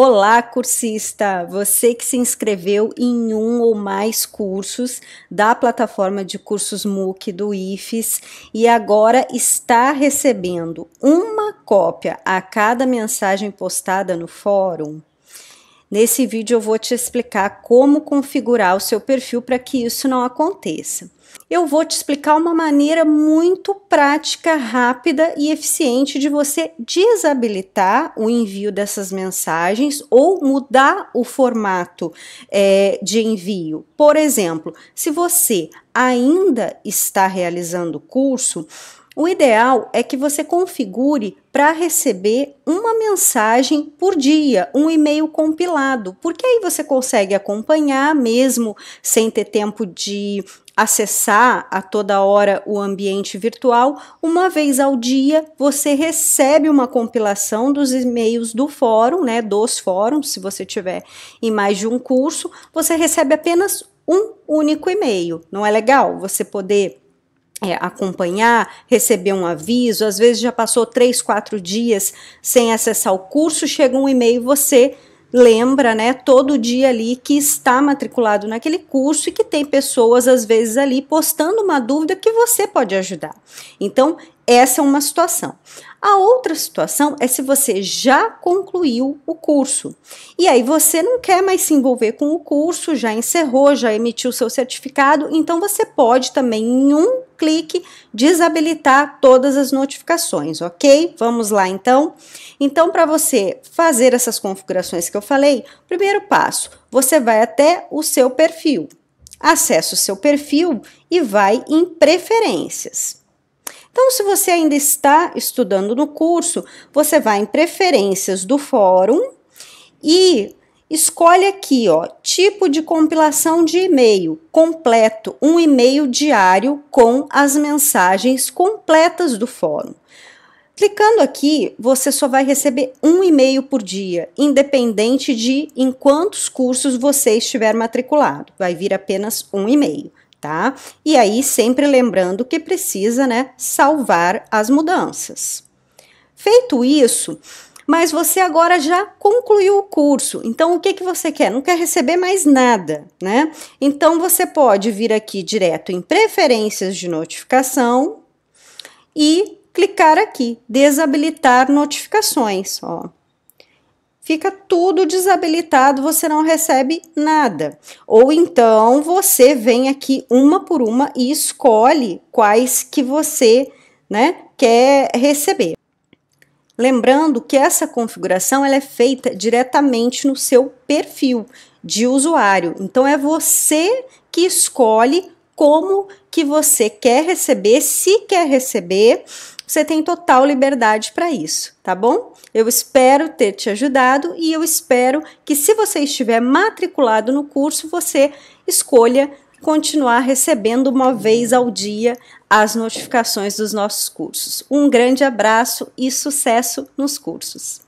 Olá, cursista! Você que se inscreveu em um ou mais cursos da plataforma de cursos MOOC do IFES e agora está recebendo uma cópia a cada mensagem postada no fórum, Nesse vídeo eu vou te explicar como configurar o seu perfil para que isso não aconteça. Eu vou te explicar uma maneira muito prática, rápida e eficiente de você desabilitar o envio dessas mensagens ou mudar o formato é, de envio. Por exemplo, se você ainda está realizando o curso, o ideal é que você configure para receber uma mensagem por dia, um e-mail compilado, porque aí você consegue acompanhar mesmo sem ter tempo de acessar a toda hora o ambiente virtual, uma vez ao dia você recebe uma compilação dos e-mails do fórum, né, dos fóruns, se você tiver em mais de um curso, você recebe apenas um único e-mail. Não é legal você poder é, acompanhar, receber um aviso, às vezes já passou três, quatro dias sem acessar o curso, chega um e-mail você lembra, né, todo dia ali que está matriculado naquele curso e que tem pessoas às vezes ali postando uma dúvida que você pode ajudar. Então, essa é uma situação. A outra situação é se você já concluiu o curso e aí você não quer mais se envolver com o curso, já encerrou, já emitiu seu certificado, então você pode também em um clique, desabilitar todas as notificações, ok? Vamos lá então. Então, para você fazer essas configurações que eu falei, primeiro passo, você vai até o seu perfil, acessa o seu perfil e vai em preferências. Então, se você ainda está estudando no curso, você vai em preferências do fórum e Escolhe aqui, ó, tipo de compilação de e-mail completo, um e-mail diário com as mensagens completas do fórum. Clicando aqui, você só vai receber um e-mail por dia, independente de em quantos cursos você estiver matriculado. Vai vir apenas um e-mail, tá? E aí, sempre lembrando que precisa, né, salvar as mudanças. Feito isso, mas você agora já concluiu o curso. Então, o que, que você quer? Não quer receber mais nada, né? Então, você pode vir aqui direto em preferências de notificação e clicar aqui, desabilitar notificações, ó fica tudo desabilitado, você não recebe nada. Ou então você vem aqui uma por uma e escolhe quais que você, né, quer receber. Lembrando que essa configuração ela é feita diretamente no seu perfil de usuário. Então é você que escolhe como que você quer receber, se quer receber, você tem total liberdade para isso, tá bom? Eu espero ter te ajudado e eu espero que se você estiver matriculado no curso, você escolha continuar recebendo uma vez ao dia as notificações dos nossos cursos. Um grande abraço e sucesso nos cursos!